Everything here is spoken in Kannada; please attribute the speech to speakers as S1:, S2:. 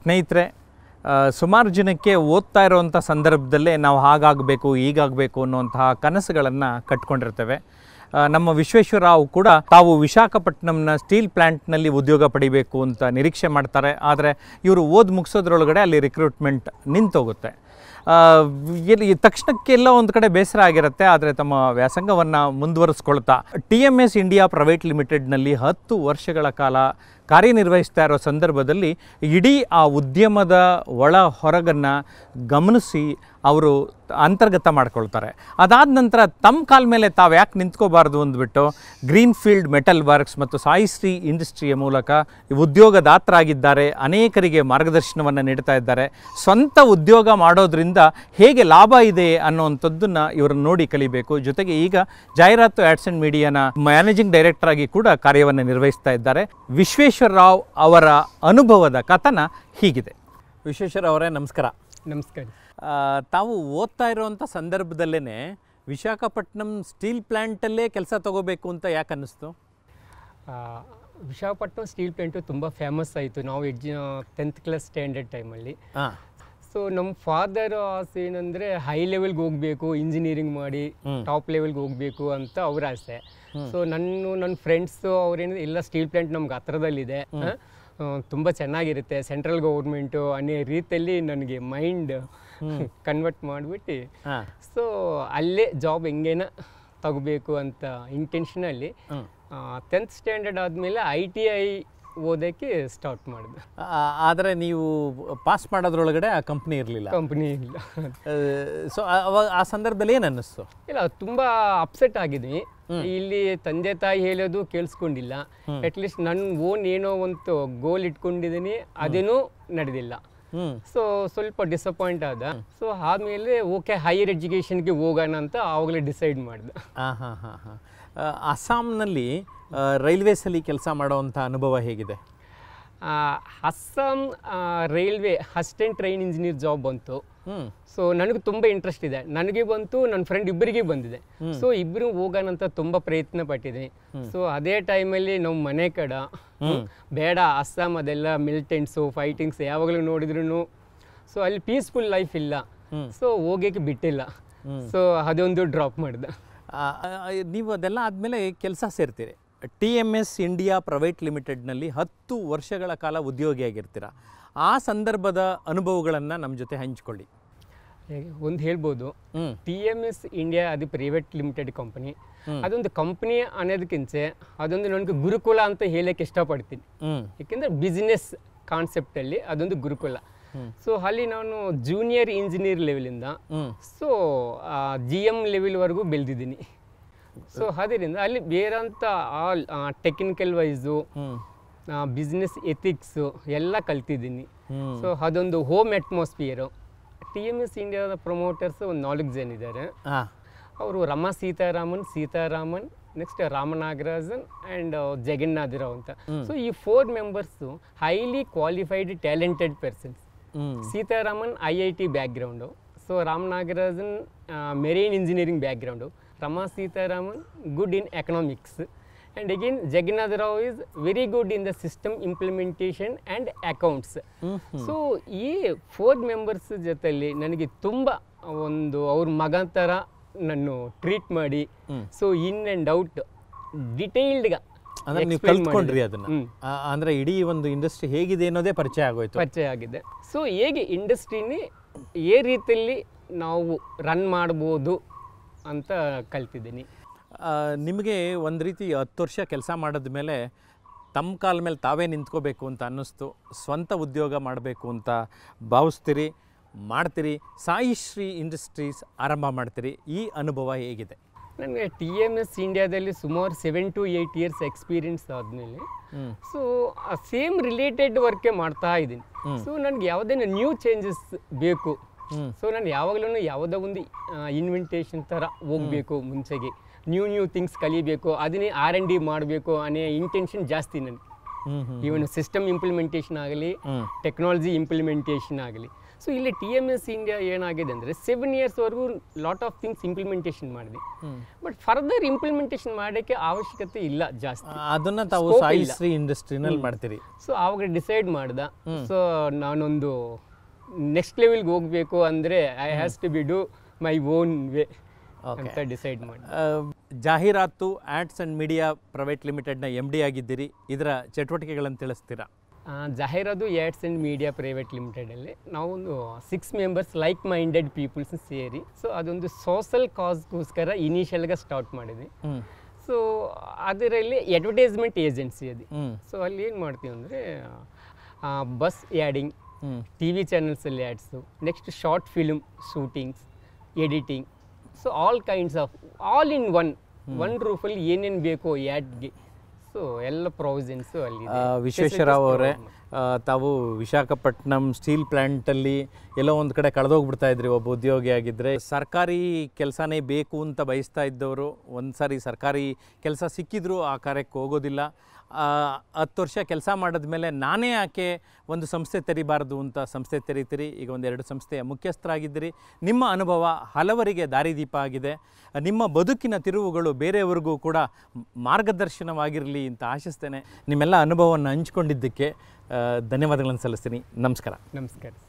S1: ಸ್ನೇಹಿತರೆ ಸುಮಾರು ಜನಕ್ಕೆ ಓದ್ತಾ ಇರೋವಂಥ ಸಂದರ್ಭದಲ್ಲೇ ನಾವು ಹಾಗಾಗಬೇಕು ಹೀಗಾಗಬೇಕು ಅನ್ನುವಂತಹ ಕನಸುಗಳನ್ನು ಕಟ್ಕೊಂಡಿರ್ತೇವೆ ನಮ್ಮ ವಿಶ್ವೇಶ್ವರರಾವ್ ಕೂಡ ತಾವು ವಿಶಾಖಪಟ್ಟಣಂನ ಸ್ಟೀಲ್ ಪ್ಲ್ಯಾಂಟ್ನಲ್ಲಿ ಉದ್ಯೋಗ ಪಡಿಬೇಕು ಅಂತ ನಿರೀಕ್ಷೆ ಮಾಡ್ತಾರೆ ಆದರೆ ಇವರು ಓದಿ ಮುಗಿಸೋದ್ರೊಳಗಡೆ ಅಲ್ಲಿ ರಿಕ್ರೂಟ್ಮೆಂಟ್ ನಿಂತೋಗುತ್ತೆ ಇಲ್ಲಿ ತಕ್ಷಣಕ್ಕೆಲ್ಲ ಒಂದು ಕಡೆ ಬೇಸರ ಆಗಿರುತ್ತೆ ಆದರೆ ತಮ್ಮ ವ್ಯಾಸಂಗವನ್ನು ಮುಂದುವರಿಸ್ಕೊಳ್ತಾ T M S India private ಲಿಮಿಟೆಡ್ನಲ್ಲಿ ಹತ್ತು ವರ್ಷಗಳ ಕಾಲ ಕಾರ್ಯನಿರ್ವಹಿಸ್ತಾ ಇರೋ ಸಂದರ್ಭದಲ್ಲಿ ಇಡೀ ಆ ಉದ್ಯಮದ ಒಳ ಹೊರಗನ್ನು ಗಮನಿಸಿ ಅವರು ಅಂತರ್ಗತ ಮಾಡ್ಕೊಳ್ತಾರೆ ಅದಾದ ನಂತರ ತಮ್ಮ ಕಾಲ ಮೇಲೆ ತಾವು ಯಾಕೆ ನಿಂತ್ಕೋಬಾರ್ದು ಅಂದ್ಬಿಟ್ಟು ಗ್ರೀನ್ಫೀಲ್ಡ್ ಮೆಟಲ್ ವರ್ಕ್ಸ್ ಮತ್ತು ಸಾಯಿಶ್ರೀ ಇಂಡಸ್ಟ್ರಿಯ ಮೂಲಕ ಉದ್ಯೋಗದಾತರಾಗಿದ್ದಾರೆ ಅನೇಕರಿಗೆ ಮಾರ್ಗದರ್ಶನವನ್ನು ನೀಡ್ತಾ ಇದ್ದಾರೆ ಸ್ವಂತ ಉದ್ಯೋಗ ಮಾಡೋದ್ರಿಂದ ಹೇಗೆ ಲಾಭ ಇದೆ ಅನ್ನೋವಂಥದ್ದನ್ನು ಇವರನ್ನು ನೋಡಿ ಕಲಿಬೇಕು ಜೊತೆಗೆ ಈಗ ಜಾಹೀರಾತು ಆ್ಯಡ್ಸ್ ಆ್ಯಂಡ್ ಮೀಡಿಯಾನ ಮ್ಯಾನೇಜಿಂಗ್ ಡೈರೆಕ್ಟರ್ ಆಗಿ ಕೂಡ ಕಾರ್ಯವನ್ನು ನಿರ್ವಹಿಸ್ತಾ ಇದ್ದಾರೆ ರಾವ್ ಅವರ ಅನುಭವದ ಕಥನ ಹೀಗಿದೆ ವಿಶ್ವೇಶ್ವರ ಅವರೇ ನಮಸ್ಕಾರ ನಮಸ್ಕಾರ ತಾವು ಓದ್ತಾ ಇರೋವಂಥ ಸಂದರ್ಭದಲ್ಲೇ ವಿಶಾಖಪಟ್ಟಣಂ ಸ್ಟೀಲ್ ಪ್ಲ್ಯಾಂಟಲ್ಲೇ ಕೆಲಸ ತಗೋಬೇಕು ಅಂತ ಯಾಕೆ ಅನ್ನಿಸ್ತು ವಿಶಾಖಪಟ್ಟಣಂ ಸ್ಟೀಲ್ ಪ್ಲ್ಯಾಂಟು ತುಂಬ ಫೇಮಸ್ ಆಯಿತು ನಾವು ಎಜ್
S2: ಟೆಂತ್ ಕ್ಲಾಸ್ ಸ್ಟ್ಯಾಂಡರ್ಡ್ ಟೈಮಲ್ಲಿ ಸೊ ನಮ್ಮ ಫಾದರ್ ಆಸೆ ಏನಂದರೆ ಹೈ ಲೆವೆಲ್ಗೆ ಹೋಗಬೇಕು ಇಂಜಿನಿಯರಿಂಗ್ ಮಾಡಿ ಟಾಪ್ ಲೆವೆಲ್ಗೆ ಹೋಗಬೇಕು ಅಂತ ಅವ್ರ ಆಸೆ ಸೊ ನನ್ನ ನನ್ನ ಫ್ರೆಂಡ್ಸು ಅವ್ರೇನು ಎಲ್ಲ ಸ್ಟೀಲ್ ಪ್ಲ್ಯಾಂಟ್ ನಮ್ಗೆ ಹತ್ರದಲ್ಲಿದೆ ತುಂಬ ಚೆನ್ನಾಗಿರುತ್ತೆ ಸೆಂಟ್ರಲ್ ಗೌರ್ಮೆಂಟು ಅನ್ನೋ ರೀತಿಯಲ್ಲಿ ನನಗೆ ಮೈಂಡ್ ಕನ್ವರ್ಟ್ ಮಾಡಿಬಿಟ್ಟು ಸೊ ಅಲ್ಲೇ ಜಾಬ್ ಹೆಂಗೇನ ತಗೋಬೇಕು ಅಂತ ಇಂಟೆನ್ಷನಲ್ಲಿ ಟೆಂತ್ ಸ್ಟ್ಯಾಂಡರ್ಡ್ ಆದಮೇಲೆ ಐ ಟಿ ಐ ಓದೋಕ್ಕೆ ಸ್ಟಾರ್ಟ್ ಮಾಡಿದೆ
S1: ಆದರೆ ನೀವು ಪಾಸ್ ಮಾಡೋದ್ರೊಳಗಡೆ ಆ ಕಂಪ್ನಿ ಇರಲಿಲ್ಲ ಕಂಪ್ನಿ ಇಲ್ಲ ಸೊ ಅವಾಗ ಆ ಸಂದರ್ಭದಲ್ಲಿ ಏನು ಅನ್ನಿಸ್ತು
S2: ಇಲ್ಲ ತುಂಬ ಅಪ್ಸೆಟ್ ಆಗಿದ್ವಿ ಇಲ್ಲಿ ತಂದೆ ತಾಯಿ ಹೇಳೋದು ಕೇಳಿಸ್ಕೊಂಡಿಲ್ಲ ಅಟ್ಲೀಸ್ಟ್ ನನ್ನ ಓನ್ ಏನೋ ಒಂದು ಗೋಲ್ ಇಟ್ಕೊಂಡಿದ್ದೀನಿ ಅದೇನೂ ನಡೆದಿಲ್ಲ ಸೊ ಸ್ವಲ್ಪ ಡಿಸಪಾಯಿಂಟ್ ಆದ ಸೊ ಆದಮೇಲೆ ಓಕೆ ಹೈಯರ್
S1: ಎಜುಕೇಷನ್ಗೆ ಹೋಗೋಣ ಅಂತ ಆವಾಗಲೇ ಡಿಸೈಡ್ ಮಾಡಿದೆ ಅಸ್ಸಾಂನಲ್ಲಿ ರೈಲ್ವೇಸಲ್ಲಿ ಕೆಲಸ ಮಾಡೋವಂಥ ಅನುಭವ ಹೇಗಿದೆ Assam
S2: railway assistant train engineer job ಬಂತು ಸೊ ನನಗೆ ತುಂಬ ಇಂಟ್ರೆಸ್ಟ್ ಇದೆ ನನಗೆ ಬಂತು ನನ್ನ ಫ್ರೆಂಡ್ ಇಬ್ಬರಿಗೆ ಬಂದಿದೆ ಸೊ ಇಬ್ಬರು ಹೋಗೋಣ ಅಂತ ತುಂಬ ಪ್ರಯತ್ನ ಪಟ್ಟಿದ್ದೀನಿ ಸೊ ಅದೇ ಟೈಮಲ್ಲಿ ನಮ್ಮ ಮನೆ ಕಡ ಬೇಡ ಅಸ್ಸಾಂ ಅದೆಲ್ಲ ಮಿಲಿಟೆಂಟ್ಸು ಫೈಟಿಂಗ್ಸ್ ಯಾವಾಗಲೂ ನೋಡಿದ್ರು ಸೊ ಅಲ್ಲಿ ಪೀಸ್ಫುಲ್ ಲೈಫ್ ಇಲ್ಲ ಸೊ ಹೋಗಕ್ಕೆ ಬಿಟ್ಟಿಲ್ಲ ಸೊ
S1: ಅದೊಂದು ಡ್ರಾಪ್ ಮಾಡಿದೆ ನೀವು ಅದೆಲ್ಲ ಆದಮೇಲೆ ಕೆಲಸ ಸೇರ್ತೀರಿ T M S India private ಲಿಮಿಟೆಡ್ನಲ್ಲಿ ಹತ್ತು ವರ್ಷಗಳ ಕಾಲ ಉದ್ಯೋಗಿಯಾಗಿರ್ತೀರ ಆ ಸಂದರ್ಭದ ಅನುಭವಗಳನ್ನು ನಮ್ಮ ಜೊತೆ ಹಂಚಿಕೊಳ್ಳಿ
S2: ಒಂದು ಹೇಳ್ಬೋದು ಟಿ ಎಮ್ ಎಸ್ ಇಂಡಿಯಾ ಅದು ಪ್ರೈವೇಟ್ ಲಿಮಿಟೆಡ್ ಕಂಪನಿ ಅದೊಂದು ಕಂಪನಿ ಅನ್ನೋದಕ್ಕಿಂತ ಅದೊಂದು ನನಗೆ ಗುರುಕುಲ ಅಂತ ಹೇಳಕ್ಕೆ ಇಷ್ಟಪಡ್ತೀನಿ ಯಾಕೆಂದ್ರೆ ಬಿಸ್ನೆಸ್ ಕಾನ್ಸೆಪ್ಟಲ್ಲಿ ಅದೊಂದು ಗುರುಕುಲ ಸೊ ಅಲ್ಲಿ ನಾನು ಜೂನಿಯರ್ ಇಂಜಿನಿಯರ್ ಲೆವೆಲಿಂದ ಸೊ ಜಿ ಎಮ್ ಲೆವೆಲ್ವರೆಗೂ ಬೆಳೆದಿದ್ದೀನಿ ಸೊ ಅದರಿಂದ ಅಲ್ಲಿ ಅಂತ all technical wise business ethics ಎಲ್ಲ ಕಲ್ತಿದ್ದೀನಿ ಸೊ ಅದೊಂದು home atmosphere T M S ಇಂಡಿಯಾದ ಪ್ರಮೋಟರ್ಸ್ ಒಂದು ನಾಲ್ಕು ಜನ ಇದ್ದಾರೆ ಅವರು ರಮಾ ಸೀತಾರಾಮನ್ ಸೀತಾರಾಮನ್ ನೆಕ್ಸ್ಟ್ ರಾಮನಾಗರಾಜನ್ ಆ್ಯಂಡ್ ಜಗನ್ನಾಥರಾವ್ ಅಂತ ಸೊ ಈ four members highly qualified talented persons Sitaraman I I T background so Ramanagarajan marine engineering background Rama Sitaraman good in economics and again Jagannath Rao is very good in the system implementation and accounts so ಈ ಫೋರ್ ಮೆಂಬರ್ಸ್ ಜೊತೆಯಲ್ಲಿ ನನಗೆ ತುಂಬ ಒಂದು ಅವ್ರ ಮಗ ಥರ ನಾನು ಟ್ರೀಟ್ ಮಾಡಿ ಸೊ ಇನ್ ಆ್ಯಂಡ್ ಔಟ್ ಡಿಟೇಲ್ಡ್ಗೆ
S1: ಅಂದ್ರೆ ನೀವು ಕಲ್ತ್ಕೊಂಡ್ರಿ ಅದನ್ನ ಅಂದ್ರೆ ಇಡೀ ಒಂದು ಇಂಡಸ್ಟ್ರಿ ಹೇಗಿದೆ ಅನ್ನೋದೇ ಪರಿಚಯ ಆಗೋಯ್ತು ಪರಿಚಯ ಆಗಿದೆ
S2: ಸೊ ಹೇಗೆ ಇಂಡಸ್ಟ್ರಿನಿ ಏ ರೀತಿಯಲ್ಲಿ ನಾವು ರನ್
S1: ಮಾಡ್ಬೋದು ಅಂತ ಕಲ್ತಿದ್ದೀನಿ ನಿಮಗೆ ಒಂದು ರೀತಿ ಹತ್ತು ವರ್ಷ ಕೆಲಸ ಮಾಡಿದ ಮೇಲೆ ತಮ್ಮ ಕಾಲ ಮೇಲೆ ತಾವೇ ನಿಂತ್ಕೋಬೇಕು ಅಂತ ಅನ್ನಿಸ್ತು ಸ್ವಂತ ಉದ್ಯೋಗ ಮಾಡಬೇಕು ಅಂತ ಭಾವಿಸ್ತೀರಿ ಮಾಡ್ತೀರಿ ಸಾಯಿಶ್ರೀ ಇಂಡಸ್ಟ್ರೀಸ್ ಆರಂಭ ಮಾಡ್ತೀರಿ ಈ ಅನುಭವ ಹೇಗಿದೆ
S2: ನನಗೆ ಟಿ ಎಮ್ ಎಸ್ ಇಂಡಿಯಾದಲ್ಲಿ ಸುಮಾರು seven to eight years experience ಆದಮೇಲೆ ಸೊ ಸೇಮ್ ರಿಲೇಟೆಡ್ ವರ್ಕೇ ಮಾಡ್ತಾ ಇದ್ದೀನಿ ಸೊ ನನಗೆ ಯಾವುದೇ ನ್ಯೂ ಚೇಂಜಸ್ ಬೇಕು ಸೊ ನಾನು ಯಾವಾಗಲೂ ಯಾವುದೋ ಒಂದು ಇನ್ವೆಂಟೇಷನ್ ಥರ ಹೋಗಬೇಕು ಮುಂಚೆಗೆ ನ್ಯೂ ನ್ಯೂ ಥಿಂಗ್ಸ್ ಕಲಿಬೇಕು ಅದನ್ನೇ ಆರ್ ಎನ್ ಡಿ ಮಾಡಬೇಕು ಅನ್ನೋ ಇಂಟೆನ್ಷನ್ ಜಾಸ್ತಿ ನನಗೆ ಇವನ್ ಸಿಸ್ಟಮ್ ಇಂಪ್ಲಿಮೆಂಟೇಷನ್ ಆಗಲಿ ಟೆಕ್ನಾಲಜಿ ಇಂಪ್ಲಿಮೆಂಟೇಷನ್ ಆಗಲಿ ಸೊ ಇಲ್ಲಿ ಟಿ ಎಮ್ ಎಸ್ ಇಂಡಿಯಾ ಏನಾಗಿದೆ ಅಂದರೆ ಸೆವೆನ್ ಇಯರ್ಸ್ವರೆಗೂ ಲಾಟ್ ಆಫ್ ಥಿಂಗ್ಸ್ ಇಂಪ್ಲಿಮೆಂಟೇಷನ್ ಮಾಡಿದೆ ಬಟ್ ಫರ್ದರ್ ಇಂಪ್ಲಿಮೆಂಟೇಷನ್ ಮಾಡೋಕ್ಕೆ ಅವಶ್ಯಕತೆ ಇಲ್ಲ ಜಾಸ್ತಿ ಅದನ್ನ ತಾವು
S1: ಇಂಡಸ್ಟ್ರಿನಲ್ಲಿ ಮಾಡ್ತೀರಿ
S2: ಸೊ ಅವಾಗ ಡಿಸೈಡ್ ಮಾಡ್ದೆ ಸೊ ನಾನೊಂದು ನೆಕ್ಸ್ಟ್ ಲೆವೆಲ್ಗೆ ಹೋಗಬೇಕು ಅಂದರೆ I has to be do my own
S1: way ಅಂತ ಡಿಸೈಡ್ ಮಾಡಿ ಜಾಹೀರಾತು ಆ್ಯಡ್ಸ್ ಆ್ಯಂಡ್ ಮೀಡಿಯಾ ಪ್ರೈವೇಟ್ ಲಿಮಿಟೆಡ್ನ ಎಮ್ ಡಿ ಆಗಿದ್ದೀರಿ ಇದರ ಚಟುವಟಿಕೆಗಳನ್ನು ತಿಳಿಸ್ತೀರಾ
S2: ಜಾಹೀರಾತು ಆ್ಯಡ್ಸ್ ಆ್ಯಂಡ್ ಮೀಡಿಯಾ ಪ್ರೈವೇಟ್ ಲಿಮಿಟೆಡಲ್ಲಿ ನಾವೊಂದು six members like minded peoples ಸೇರಿ ಸೊ ಅದೊಂದು ಸೋಷಲ್ ಕಾಸ್ಗೋಸ್ಕರ ಇನಿಷಿಯಲ್ಗೆ ಸ್ಟಾರ್ಟ್ ಮಾಡಿದ್ವಿ ಸೊ ಅದರಲ್ಲಿ ಅಡ್ವರ್ಟೈಸ್ಮೆಂಟ್ ಏಜೆನ್ಸಿ ಅದು ಸೊ ಅಲ್ಲಿ ಏನು ಮಾಡ್ತೀವಿ ಅಂದರೆ ಬಸ್ ಆ್ಯಡಿಂಗ್ ಟಿ ವಿ ಚಾನೆಲ್ಸಲ್ಲಿ ads next short film shootings editing so all kinds of all in one one ರೂಫಲ್ಲಿ ಏನೇನು ಬೇಕೋ ಆ್ಯಡ್ಗೆ ಸೊ ಎಲ್ಲ ಪ್ರೊವಿಷನ್ಸು ಅಲ್ಲಿ ವಿಶ್ವೇಶ್ವರರಾವ್ ಅವರೇ
S1: ತಾವು ವಿಶಾಖಪಟ್ಟಣಂ ಸ್ಟೀಲ್ ಪ್ಲ್ಯಾಂಟಲ್ಲಿ ಎಲ್ಲೋ ಒಂದು ಕಡೆ ಕಳೆದೋಗ್ಬಿಡ್ತಾ ಇದ್ರಿ ಒಬ್ಬ ಉದ್ಯೋಗಿ ಆಗಿದ್ದರೆ ಸರ್ಕಾರಿ ಕೆಲಸನೇ ಬೇಕು ಅಂತ ಬಯಸ್ತಾ ಇದ್ದವರು ಒಂದು ಸಾರಿ ಸರ್ಕಾರಿ ಕೆಲಸ ಸಿಕ್ಕಿದ್ರು ಆ ಕಾರ್ಯಕ್ಕೆ ಹೋಗೋದಿಲ್ಲ ಹತ್ತು ವರ್ಷ ಕೆಲಸ ಮಾಡಿದ ಮೇಲೆ ನಾನೇ ಯಾಕೆ ಒಂದು ಸಂಸ್ಥೆ ತೆರೀಬಾರ್ದು ಅಂತ ಸಂಸ್ಥೆ ತೆರೀತೀರಿ ಈಗ ಒಂದು ಎರಡು ಸಂಸ್ಥೆಯ ಮುಖ್ಯಸ್ಥರಾಗಿದ್ದೀರಿ ನಿಮ್ಮ ಅನುಭವ ಹಲವರಿಗೆ ದಾರಿದೀಪ ಆಗಿದೆ ನಿಮ್ಮ ಬದುಕಿನ ತಿರುವುಗಳು ಬೇರೆಯವರಿಗೂ ಕೂಡ ಮಾರ್ಗದರ್ಶನವಾಗಿರಲಿ ಅಂತ ಆಶಿಸ್ತೇನೆ ನಿಮ್ಮೆಲ್ಲ ಅನುಭವವನ್ನು ಹಂಚ್ಕೊಂಡಿದ್ದಕ್ಕೆ ಧನ್ಯವಾದಗಳನ್ನು ಸಲ್ಲಿಸ್ತೀನಿ ನಮಸ್ಕಾರ ನಮಸ್ಕಾರ